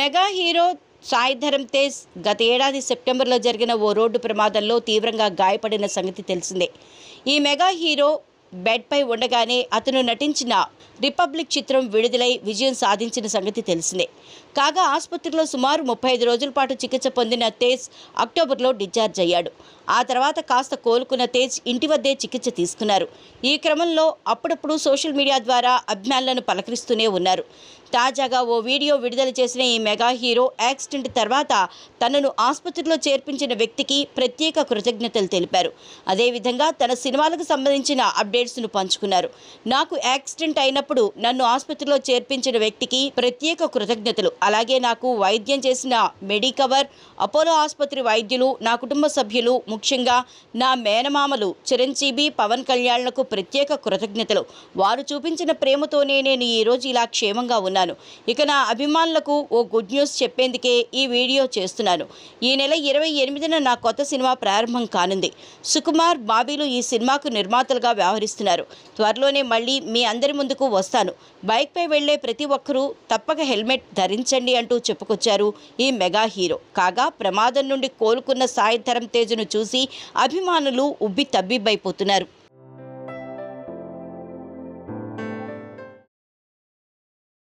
mega hero Dharam Tej గత ఏడాది సెప్టెంబర్లో జరిగిన ఓ రోడ్డు ప్రమాదంలో తీవ్రంగా గాయపడిన సంగతి తెలిసిందే ఈ మెగా హీరో బెడ్పై ఉండగానే అతను నటించిన రిపబ్లిక్ చిత్రం విడుదలై విజయం సాధించిన సంగతి తెలిసిందే కాగా ఆసుపత్రిలో సుమారు ముప్పై ఐదు రోజుల పాటు చికిత్స పొందిన తేజ్ అక్టోబర్లో డిశ్చార్జ్ అయ్యాడు ఆ తర్వాత కాస్త కోలుకున్న తేజ్ ఇంటి వద్దే చికిత్స తీసుకున్నారు ఈ క్రమంలో అప్పుడప్పుడు సోషల్ మీడియా ద్వారా అభిమానులను పలకరిస్తూనే ఉన్నారు తాజాగా ఓ వీడియో విడుదల చేసిన ఈ మెగా హీరో యాక్సిడెంట్ తర్వాత తనను ఆసుపత్రిలో చేర్పించిన వ్యక్తికి ప్రత్యేక కృతజ్ఞతలు తెలిపారు అదేవిధంగా తన సినిమాలకు సంబంధించిన అప్డేట్స్ను పంచుకున్నారు నాకు యాక్సిడెంట్ అయినప్పుడు నన్ను ఆసుపత్రిలో చేర్పించిన వ్యక్తికి ప్రత్యేక కృతజ్ఞతలు అలాగే నాకు వైద్యం చేసిన మెడికవర్ అపోలో ఆసుపత్రి వైద్యులు నా కుటుంబ సభ్యులు ముఖ్యంగా నా మేనమామలు చిరంజీవి పవన్ కళ్యాణ్లకు ప్రత్యేక కృతజ్ఞతలు వారు చూపించిన ప్రేమతోనే నేను ఈరోజు ఇలా క్షేమంగా ఉన్నాను ఇక నా అభిమానులకు ఓ గుడ్ న్యూస్ చెప్పేందుకే ఈ వీడియో చేస్తున్నాను ఈ నెల ఇరవై ఎనిమిదిన నా కొత్త సినిమా ప్రారంభం కానుంది సుకుమార్ బాబీలు ఈ సినిమాకు నిర్మాతలుగా వ్యవహరిస్తున్నారు త్వరలోనే మళ్ళీ మీ అందరి ముందుకు వస్తాను బైక్పై వెళ్లే ప్రతి ఒక్కరూ తప్పక హెల్మెట్ ధరించండి అంటూ చెప్పుకొచ్చారు ఈ మెగా హీరో కాగా ప్రమాదం నుండి కోలుకున్న సాయంత్రం తేజను చూసి చూసి అభిమానులు ఉబ్బి తబ్బిబ్బైపోతున్నారు